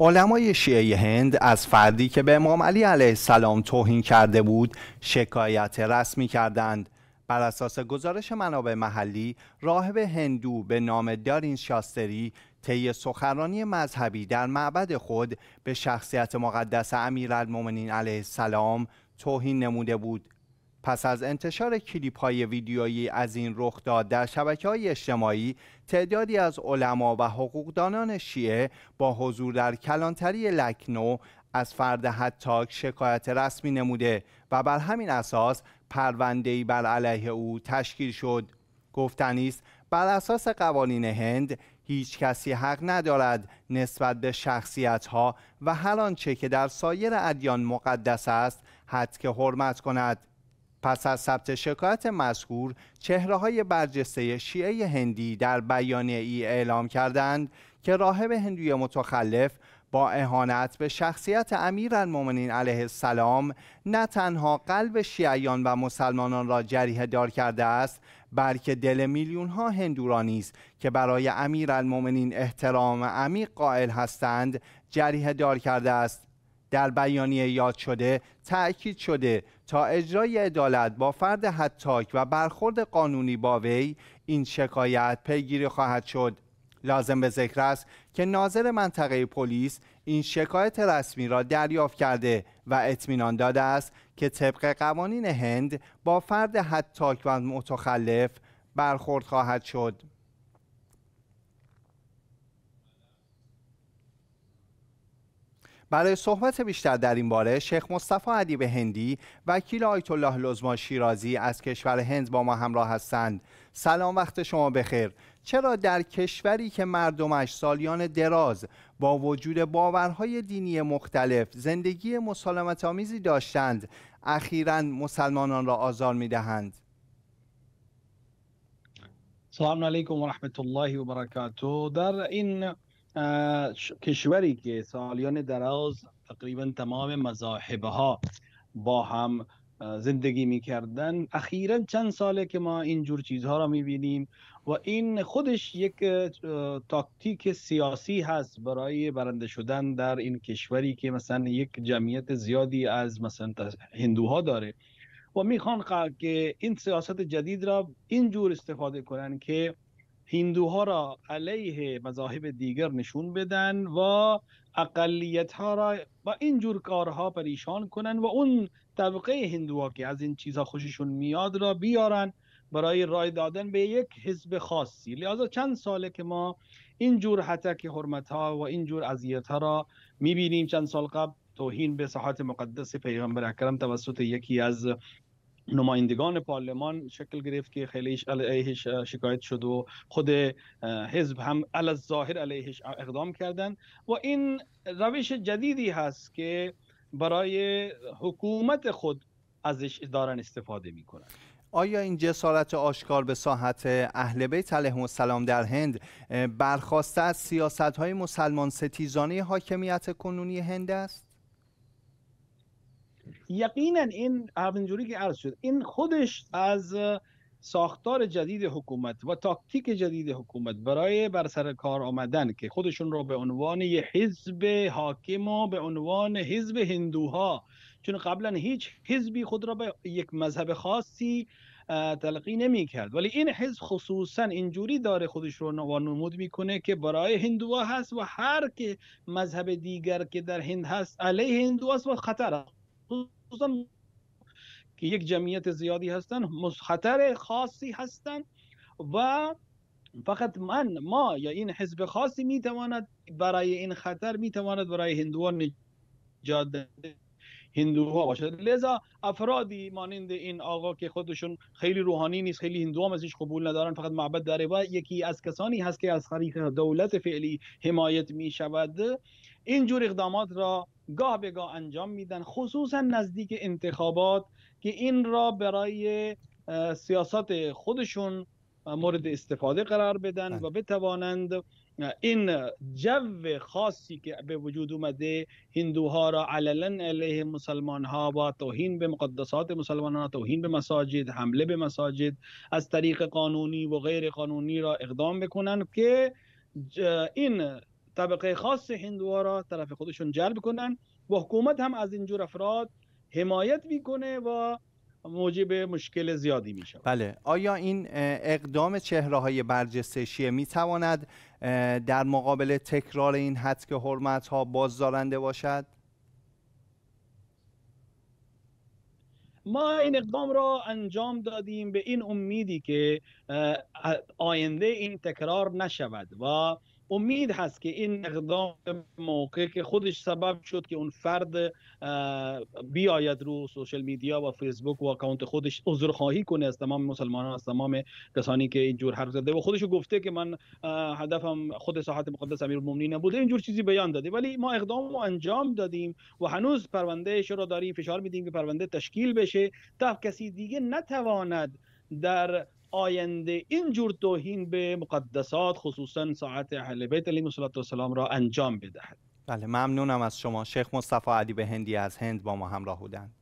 علمای شیعه هند از فردی که به امام علی علیه السلام توهین کرده بود شکایت رسمی کردند بر اساس گزارش منابع محلی راهب هندو به نام دارین شاستری طی سخرانی مذهبی در معبد خود به شخصیت مقدس امیرالمؤمنین علیه السلام توهین نموده بود پس از انتشار کلیپ های ویدیویی از این رخ داد در شبکه های اجتماعی تعدادی از علما و حقوقدانان شیعه با حضور در کلانتری لکنو از فرد حتاک شکایت رسمی نموده و بر همین اساس پرونده‌ای بر علیه او تشکیل شد گفتنی است بر اساس قوانین هند هیچ کسی حق ندارد نسبت به شخصیت ها و هر آنچه که در سایر ادیان مقدس است حد که حرمت کند پس از ثبت شکایت مذکور چهره های برجسته شیعه هندی در بیانیه ای اعلام کردند که راهب هندوی متخلف با اهانت به شخصیت المومنین علیه السلام نه تنها قلب شیعیان و مسلمانان را جریه دار کرده است بلکه دل میلیون ها هندورانی که برای امیرالمؤمنین احترام عمیق قائل هستند جریه دار کرده است در بیانیه یاد شده تأکید شده تا اجرای عدالت با فرد حتاک و برخورد قانونی با وی این شکایت پیگیری خواهد شد لازم به ذکر است که ناظر منطقه پلیس این شکایت رسمی را دریافت کرده و اطمینان داده است که طبق قوانین هند با فرد حتاک و متخلف برخورد خواهد شد برای صحبت بیشتر در این باره شیخ مصطفی ادیب هندی وکیل آیت الله لزما شیرازی از کشور هند با ما همراه هستند سلام وقت شما بخیر چرا در کشوری که مردمش سالیان دراز با وجود باورهای دینی مختلف زندگی مسالمت آمیزی داشتند اخیرا مسلمانان را آزار می دهند سلام علیکم و رحمت الله و برکاته در این کشوری که سالیان دراز تقریبا تمام مذاهب ها با هم زندگی میکردن اخیرا چند ساله که ما اینجور چیزها را میبینیم و این خودش یک تاکتیک سیاسی هست برای برنده شدن در این کشوری که مثلا یک جمعیت زیادی از مثلا هندوها داره و میخوان که این سیاست جدید را اینجور استفاده کنن که هندوها را علیه مذاهب دیگر نشون بدن و اقلیت ها را با این جور کارها پریشان کنن و اون طبقه هندوها که از این چیزها خوششون میاد را بیارن برای رای دادن به یک حزب خاصی لذا چند ساله که ما این جور حتک حرمت ها و این جور اذیت ها را میبینیم چند سال قبل توهین به صحات مقدس پیغمبر اکرم توسط یکی از نمایندگان پارلمان شکل گرفت که خیلی علیهش شکایت شد و خود حزب هم علی ظاهر علیهش اقدام کردند و این روش جدیدی هست که برای حکومت خود ازش دارن استفاده می آیا این جسارت آشکار به ساحت اهل بیت علیهم السلام در هند برخواسته از سیاست های مسلمان ستیزانه حاکمیت کنونی هند است؟ یقینا این همینجوری که عرض شد این خودش از ساختار جدید حکومت و تاکتیک جدید حکومت برای بر سر کار آمدن که خودشون رو به عنوان یه حزب حاکم و به عنوان حزب هندوها چون قبلا هیچ حزبی خود را به یک مذهب خاصی تلقی نمی کرد ولی این حزب خصوصا اینجوری داره خودش رو می میکنه که برای هندوها هست و هر که مذهب دیگر که در هند هست علیه هندو است و خطر خصوصا که یک جمعیت زیادی هستن خطر خاصی هستن و فقط من ما یا این حزب خاصی میتواند برای این خطر میتواند برای هندوان نجات هندوها باشد لذا افرادی مانند این آقا که خودشون خیلی روحانی نیست خیلی هندو هم ازش قبول ندارن فقط معبد داره و یکی از کسانی هست که از طریق دولت فعلی حمایت می شود اینجور اقدامات را گاه به گاه انجام میدن خصوصا نزدیک انتخابات که این را برای سیاست خودشون مورد استفاده قرار بدن و بله. بتوانند این جو خاصی که به وجود اومده هندوها را علنا علیه مسلمان ها با توهین به مقدسات مسلمان ها توهین به مساجد حمله به مساجد از طریق قانونی و غیر قانونی را اقدام بکنن که این طبقه خاص هندوها را طرف خودشون جلب کنن و حکومت هم از اینجور افراد حمایت میکنه و موجب مشکل زیادی می شود بله آیا این اقدام چهره های برجسته شیعه می تواند در مقابل تکرار این حد که حرمت ها بازدارنده باشد؟ ما این اقدام را انجام دادیم به این امیدی که آینده این تکرار نشود و امید هست که این اقدام موقع که خودش سبب شد که اون فرد بیاید رو سوشل میدیا و فیسبوک و اکانت خودش خواهی کنه از تمام مسلمانان از تمام کسانی که اینجور حرف زده و خودشو گفته که من هدفم خود ساحت مقدس امیرالمومنین نبوده اینجور چیزی بیان داده ولی ما اقدام رو انجام دادیم و هنوز پرونده رو داریم فشار میدیم که پرونده تشکیل بشه تا کسی دیگه نتواند در آینده جور توهین به مقدسات خصوصا ساعت اهل بیت علیهم را انجام بدهد بله ممنونم از شما شیخ مصطفی علی به هندی از هند با ما همراه بودند